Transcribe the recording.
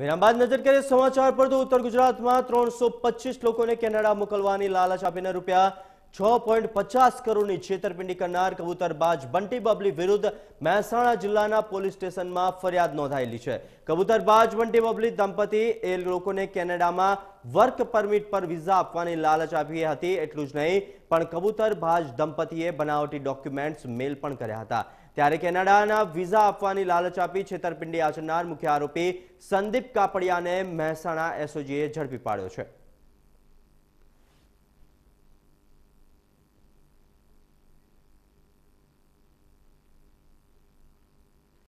વિરામ નજર કરીએ સમાચાર પર તો ઉત્તર ગુજરાતમાં ત્રણસો લોકોને કેનેડા મોકલવાની લાલચ આપીને રૂપિયા છ પોઈન્ટ પચાસ કરોડની છેતરપિંડી કરનાર કબૂતરબાજ બંટી બબલી વિરુદ્ધ મહેસાણા જિલ્લાના પોલીસ સ્ટેશનમાં ફરિયાદ નોંધાયેલી છે કબૂતરબાજ બંટી બબલી દંપતિ એ લોકોને કેનેડામાં વર્ક પરમિટ પર વિઝા આપવાની લાલચ આપી હતી એટલું જ નહીં પણ કબૂતરબાજ દંપતીએ બનાવટી ડોક્યુમેન્ટ્સ મેલ પણ કર્યા હતા ત્યારે કેનેડાના વિઝા આપવાની લાલચ આપી છેતરપિંડી આચરનાર મુખ્ય આરોપી સંદીપ કાપડિયાને મહેસાણા એસઓજીએ ઝડપી પાડ્યો છે